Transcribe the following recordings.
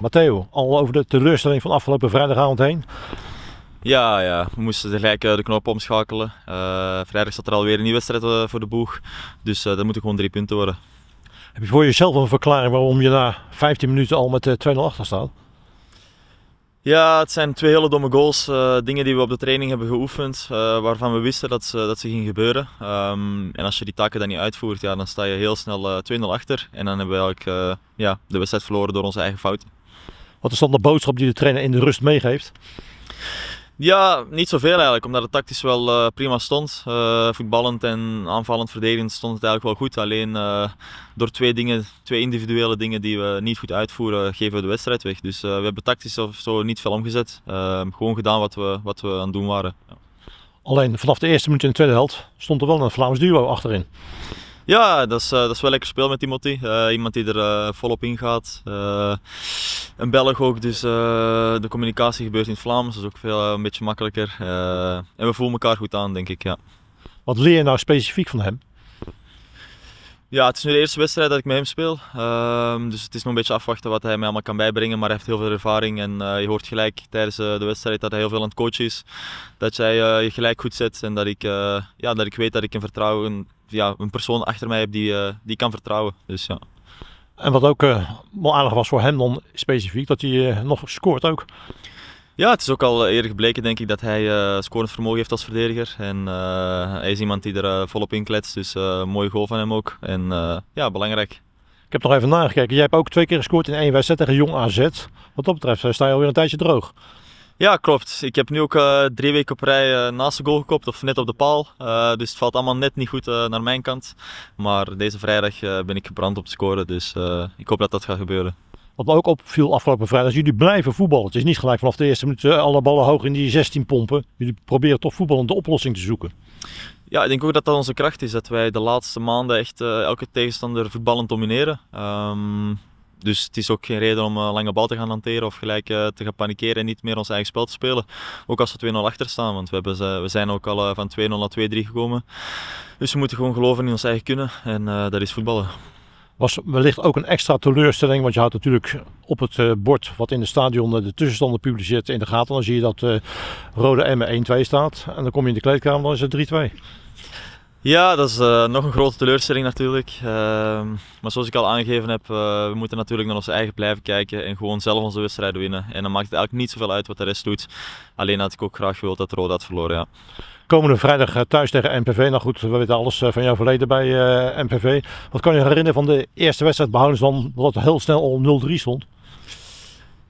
Matteo, al over de teleurstelling van afgelopen vrijdagavond heen? Ja, ja, we moesten gelijk eh, de knop omschakelen. Eh, vrijdag zat er alweer een nieuwe wedstrijd eh, voor de boeg. Dus uh, dat moeten gewoon drie punten worden. Heb je voor jezelf een verklaring waarom je na 15 minuten al met 2-0 achter staat? Ja, het zijn twee hele domme goals. Eh, dingen die we op de training hebben geoefend, eh, waarvan we wisten dat ze, dat ze gingen gebeuren. Ehm, en als je die taken dan niet uitvoert, ja, dan sta je heel snel uh, eh, 2-0 achter. En dan hebben we eigenlijk ja, de wedstrijd verloren door onze eigen fouten. Wat is dan de boodschap die de trainer in de rust meegeeft? Ja, niet zoveel eigenlijk, omdat het tactisch wel eh, prima stond. Eh, voetballend en aanvallend verdedigend stond het eigenlijk wel goed. Alleen eh, door twee dingen, twee individuele dingen die we niet goed uitvoeren, geven we de wedstrijd weg. Dus we hebben tactisch of zo niet veel omgezet. gewoon gedaan wat we, wat we aan het doen waren. Alleen vanaf de eerste minuut in de tweede helft stond er wel een Vlaams duo achterin. Ja, dat is, eh, dat is wel lekker speel met Timothy. Eh, iemand die er eh, volop in gaat. een Belg ook, dus de communicatie gebeurt in het Vlaams. Dat is ook veel, een beetje makkelijker. en we voelen elkaar goed aan, denk ik. Ja. Wat leer je nou specifiek van hem? Ja, het is nu de eerste wedstrijd dat ik met hem speel. Ehm, dus het is nog een beetje afwachten wat hij mij allemaal kan bijbrengen. Maar hij heeft heel veel ervaring en je hoort gelijk tijdens de wedstrijd dat hij heel veel aan het coachen is. Dat jij je gelijk goed zet en dat ik, ja, dat ik weet dat ik hem vertrouwen ja, een persoon achter mij heb die, eh, die kan vertrouwen. Dus, ja. En wat ook eh, wel aardig was voor hem dan specifiek, dat hij eh, nog scoort ook. Ja, het is ook al eerder gebleken denk ik dat hij uh, scorend vermogen heeft als verdediger. En hij is iemand die er volop in kletst, dus mooie goal van hem ook. En ja, belangrijk. Ik heb nog even nagekeken. Jij hebt ook twee keer gescoord in één wedstrijd tegen Jong AZ. Wat dat betreft sta je alweer een tijdje droog. Ja, klopt. Ik heb nu ook eh, drie weken op rij eh, naast de goal gekopt of net op de paal. Eh, dus het valt allemaal net niet goed naar mijn kant. Maar deze vrijdag ben ik gebrand op het scoren. Dus ik hoop dat dat gaat gebeuren. Wat ook opviel afgelopen vrijdag, is jullie blijven voetballen. Het is niet gelijk vanaf de eerste minuut alle ballen hoog in die 16 pompen. Jullie proberen toch voetballend de oplossing te zoeken. Ja, ik denk ook dat dat onze kracht is. Dat wij de laatste maanden echt elke tegenstander voetballend domineren. Um, dus het is ook geen reden om een eh, lange bal te gaan hanteren of gelijk eh, te gaan panikeren en niet meer ons eigen spel te spelen. Ook als we 2-0 achter staan, want we, hebben, we zijn ook al eh, van 2-0 naar 2-3 gekomen. Dus we moeten gewoon geloven in ons eigen kunnen en dat is voetballen. Was wellicht ook een extra teleurstelling, want je houdt natuurlijk op het bord wat in de stadion de tussenstanden publiceert in de gaten. Dan zie je dat Rode Emmen 1-2 staat en dan kom je in de kleedkamer, dan is het 3-2. Ja, dat is eh, nog een grote teleurstelling natuurlijk. Ehm, maar zoals ik al aangegeven heb, uh, we moeten natuurlijk naar ons eigen blijven kijken en gewoon zelf onze wedstrijd winnen. En dan maakt het eigenlijk niet zoveel uit wat de rest doet. Alleen had ik ook graag gewild dat Roda had verloren, ja. Komende vrijdag eh, thuis tegen MPV. Nou goed, we weten alles van jouw verleden bij MPV. Wat kan je herinneren van de eerste wedstrijd behoudens dan dat het heel snel al 0-3 stond?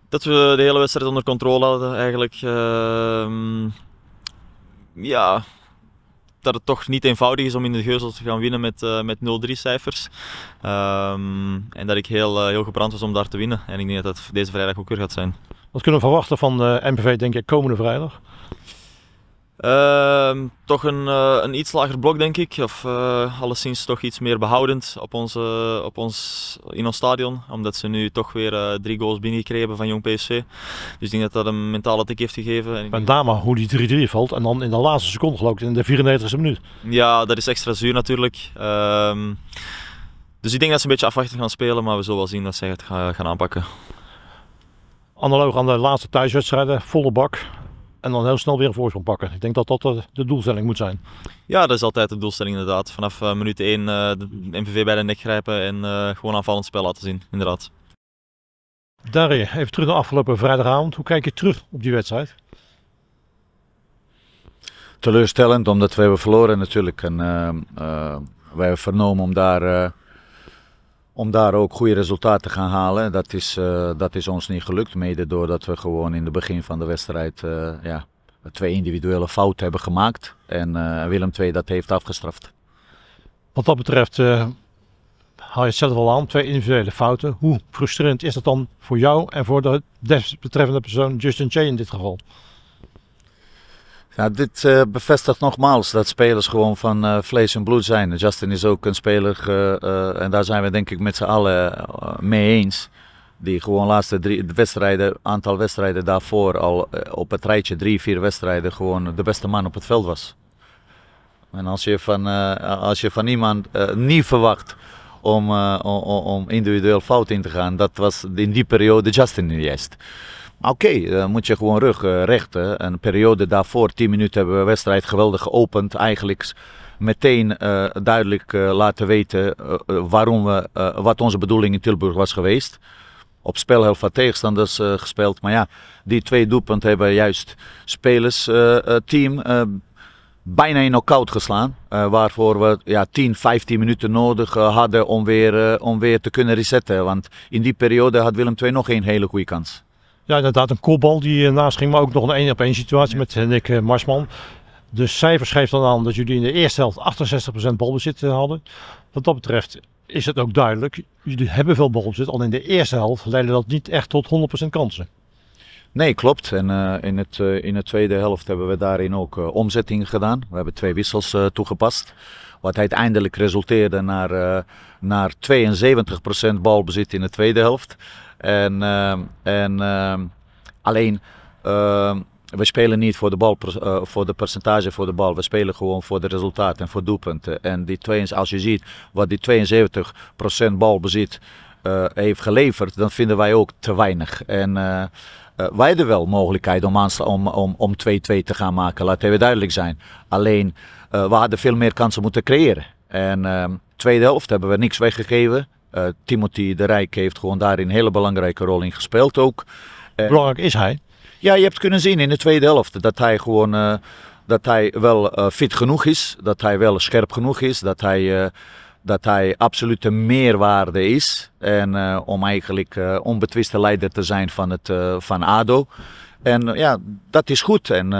Dat we de hele wedstrijd onder controle hadden eigenlijk. Ehm, ja, dat het toch niet eenvoudig is om in de geuzel te gaan winnen met, eh, met 0-3 cijfers. Ehm, en dat ik heel, eh, heel gebrand was om daar te winnen. En ik denk dat dat deze vrijdag ook weer gaat zijn. Wat kunnen we verwachten van eh, MPV, denk ik, komende vrijdag? Ehm, toch een, eh, een iets lager blok, denk ik. Of eh, alleszins toch iets meer behoudend op onze, op ons, in ons stadion. Omdat ze nu toch weer eh, drie goals binnengekregen van Jong PSV. Dus ik denk dat dat een mentale tik heeft gegeven. Met name hoe die 3-3 valt en dan in de laatste seconde geloof ik, in de 94e minuut. Ja, dat is extra zuur natuurlijk. Ehm dus ik denk dat ze een beetje afwachtend gaan spelen, maar we zullen wel zien dat zij het gaan aanpakken. Analoog aan de laatste thuiswedstrijden, volle bak. En dan heel snel weer een voorsprong pakken. Ik denk dat dat de doelstelling moet zijn. Ja, dat is altijd de doelstelling inderdaad. Vanaf eh, minuut 1 eh, de MVV bij de nek grijpen en eh, gewoon aanvallend spel laten zien, inderdaad. Darry, even terug naar afgelopen vrijdagavond. Hoe kijk je terug op die wedstrijd? Teleurstellend, omdat we hebben verloren natuurlijk. En wij hebben vernomen om daar om daar ook goede resultaten te gaan halen. Dat is, eh, dat is ons niet gelukt, mede doordat we gewoon in het begin van de wedstrijd eh, ja, twee individuele fouten hebben gemaakt. En eh, Willem II dat heeft afgestraft. Wat dat betreft hou je het zelf al aan, twee individuele fouten. Hoe frustrerend is dat dan voor jou en voor de desbetreffende persoon Justin Che in dit geval? Nou, dit eh, bevestigt nogmaals dat spelers gewoon van eh, vlees en bloed zijn. Justin is ook een speler, eh, en daar zijn we denk ik met z'n allen mee eens. Die gewoon de laatste drie wedstrijden, aantal wedstrijden daarvoor al op het rijtje drie, vier wedstrijden gewoon de beste man op het veld was. En als je van, als je van iemand niet verwacht om, om, om individueel fout in te gaan, dat was in die periode Justin nu juist. Oké, dan eh, moet je gewoon rug eh, rechten. Een periode daarvoor, 10 minuten, hebben we de wedstrijd geweldig geopend. Eigenlijk meteen eh, duidelijk laten weten waarom we, wat onze bedoeling in Tilburg was geweest. Op spel heel veel tegenstanders gespeeld. Maar ja, die twee doelpunten hebben juist spelersteam bijna in knockout geslaan. geslaan. waarvoor we ja, 10, 15 minuten nodig hadden om weer, om weer te kunnen resetten. Want in die periode had Willem II nog geen hele goede kans. Ja, inderdaad, een kopbal die eh, naast ging, maar ook nog een 1 op 1 situatie met eh, Nick eh, Marsman. De cijfers geven dan aan dat jullie in de eerste helft 68% balbezit hadden. Wat dat betreft is het ook duidelijk, jullie hebben veel balbezit, al in de eerste helft leidde dat niet echt tot 100% kansen. Nee, klopt. En in, het, in de tweede helft hebben we daarin ook omzettingen gedaan. We hebben twee wissels toegepast. Wat uiteindelijk resulteerde naar, naar 72% balbezit in de tweede helft. En, ehm, en ehm, alleen, ehm, we spelen niet voor de, bal, eh, voor de percentage voor de bal. We spelen gewoon voor de resultaten en voor doelpunten. En die als je ziet wat die 72% balbezit uh, heeft geleverd, dan vinden wij ook te weinig. En uh, wij hebben wel mogelijkheid om 2-2 om, om, om 2-2 te gaan maken, laten we duidelijk zijn. Alleen, we hadden veel meer kansen moeten creëren. En tweede helft hebben we niks weggegeven. Eh, Timothy de Rijk heeft gewoon daarin een hele belangrijke rol in gespeeld ook. Eh, Belangrijk is hij? Ja, je hebt kunnen zien in de tweede helft dat hij gewoon eh, dat hij wel fit genoeg is, dat hij wel scherp genoeg is, dat hij, dat hij absolute meerwaarde is. En om eigenlijk onbetwiste leider te zijn van, het, van ADO. En ja, dat is goed. En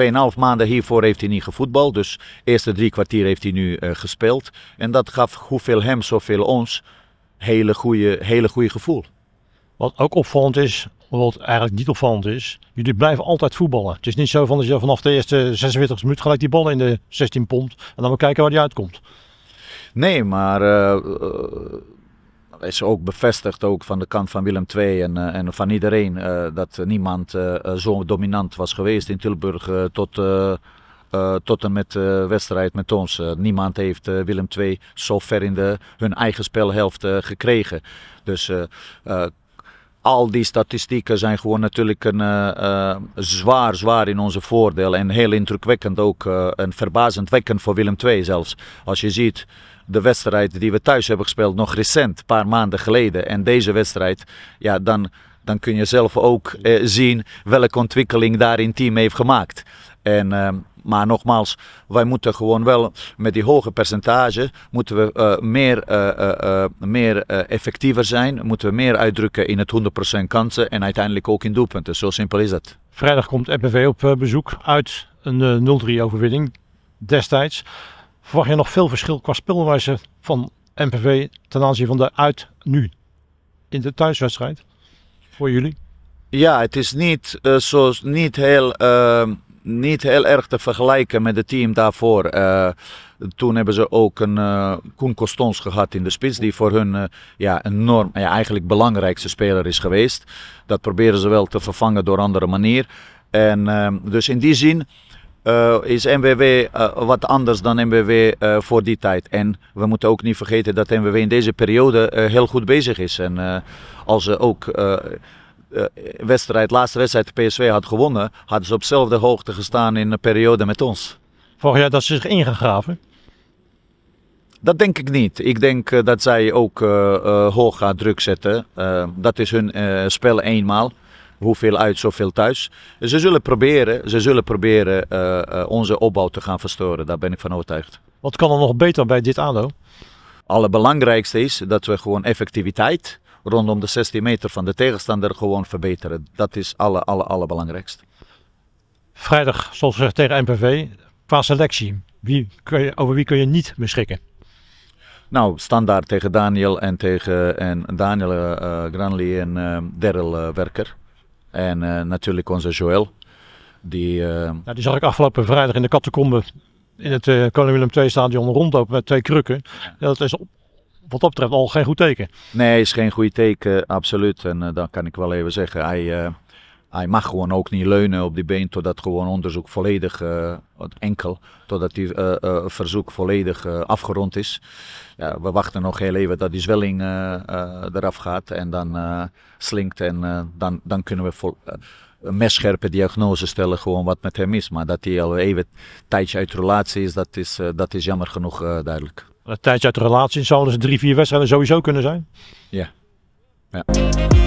uh, 2,5 maanden hiervoor heeft hij niet gevoetbald. Dus eerste drie kwartier heeft hij nu gespeeld. En dat gaf hoeveel hem, zoveel ons hele goede, hele goede gevoel. Wat ook opvallend is, wat eigenlijk niet opvallend is, jullie blijven altijd voetballen. Het is niet zo van dat je vanaf de eerste 46 minuten gelijk die ballen in de 16 pompt en dan maar kijken waar die uitkomt. Nee, maar uh, is ook bevestigd ook van de kant van Willem II en, eh, en van iedereen dat niemand zo dominant was geweest in Tilburg tot eh, tot en met de eh, wedstrijd met ons. Eh, niemand heeft Willem II zo ver in de, hun eigen spelhelft gekregen. Dus al die statistieken zijn gewoon natuurlijk een, zwaar, zwaar in onze voordeel. En heel indrukwekkend ook. en wekkend voor Willem II zelfs. Als je ziet de wedstrijd die we thuis hebben gespeeld, nog recent, een paar maanden geleden. En deze wedstrijd, ja, dan dan kun je zelf ook eh, zien welke ontwikkeling daar in team heeft gemaakt. En ehm, maar nogmaals, wij moeten gewoon wel met die hoge percentage moeten we eh, meer, eh, eh, meer effectiever zijn. Moeten we meer uitdrukken in het 100% kansen en uiteindelijk ook in doelpunten. Zo simpel is het. Vrijdag komt MPV op bezoek uit een 0-3 overwinning destijds. Verwacht je nog veel verschil qua speelwijze van MPV ten aanzien van de uit nu in de thuiswedstrijd voor jullie? Ja, het is niet, zo, niet heel ehm, niet heel erg te vergelijken met het team daarvoor. Eh, toen hebben ze ook een uh, Koen Costons gehad in de spits, die voor hun uh, ja, enorm, ja, eigenlijk belangrijkste speler is geweest. Dat proberen ze wel te vervangen door andere manier. En ehm, dus in die zin is MWW wat anders dan MWW voor die tijd. En we moeten ook niet vergeten dat MWW in deze periode heel goed bezig is. En als ze ook eh, wedstrijd, laatste wedstrijd de PSV had gewonnen, hadden ze op dezelfde hoogte gestaan in een periode met ons. Vorig jaar dat ze zich ingegraven? Dat denk ik niet. Ik denk eh, dat zij ook eh, hoog gaat druk zetten. dat is hun spel eenmaal. Hoeveel uit, zoveel thuis. Ze zullen proberen, ze zullen proberen onze opbouw te gaan verstoren. Daar ben ik van overtuigd. Wat kan er nog beter bij dit ADO? Allerbelangrijkste is dat we gewoon effectiviteit rondom de 16 meter van de tegenstander gewoon verbeteren. Dat is alle, alle, allerbelangrijkste. Vrijdag zoals gezegd tegen MPV. Qua selectie, wie je, over wie kun je niet beschikken? Nou, standaard tegen Daniel en tegen en Daniel uh, eh, eh, Granley en uh, eh, Daryl Werker. En natuurlijk onze Joël. Die, Ja, nou, die zag ik afgelopen vrijdag in de catacombe in het uh, Koning Willem 2 stadion rondlopen met twee krukken. Dat is op wat dat betreft al geen goed teken. Nee, is geen goed teken, absoluut. En eh, dan kan ik wel even zeggen, hij, eh, hij mag gewoon ook niet leunen op die been totdat gewoon onderzoek volledig, eh, enkel, totdat die verzoek volledig afgerond is. Ja, we wachten nog heel even dat die zwelling eraf gaat en dan slinkt en dan, dan kunnen we... Vol, een mescherpe diagnose stellen gewoon wat met hem is. Maar dat hij al even tijdje uit relatie is, dat is, dat is jammer genoeg duidelijk. Een tijdje uit de relatie zouden dus ze drie, vier wedstrijden sowieso kunnen zijn. Ja. ja.